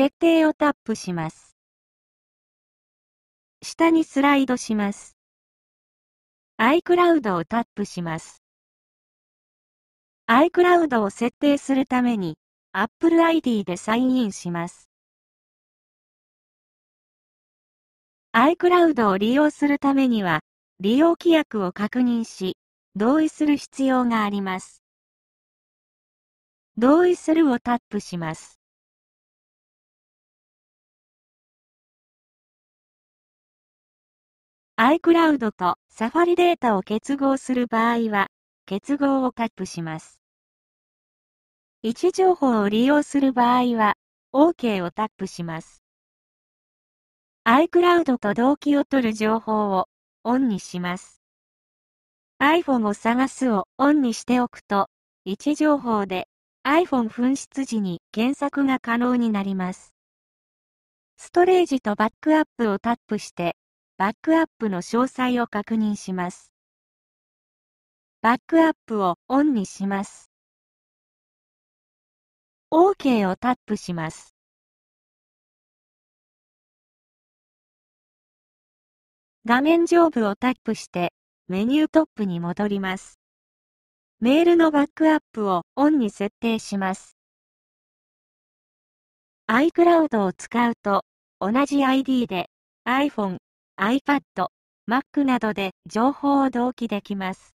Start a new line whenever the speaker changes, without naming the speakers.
設定をタップします。下にスライドします。iCloud をタップします。iCloud を設定するために Apple ID でサインインします。iCloud を利用するためには、利用規約を確認し、同意する必要があります。同意するをタップします。iCloud と Safari データを結合する場合は、結合をタップします。位置情報を利用する場合は、OK をタップします。iCloud と同期を取る情報をオンにします。iPhone を探すをオンにしておくと、位置情報で iPhone 紛失時に検索が可能になります。ストレージとバックアップをタップしてバックアップの詳細を確認します。バックアップをオンにします。OK をタップします。
画面上
部をタップして、メニュートップに戻ります。メールのバックアップをオンに設定します。iCloud を使うと、同じ ID で iPhone、iPad、Mac などで情報を同期できます。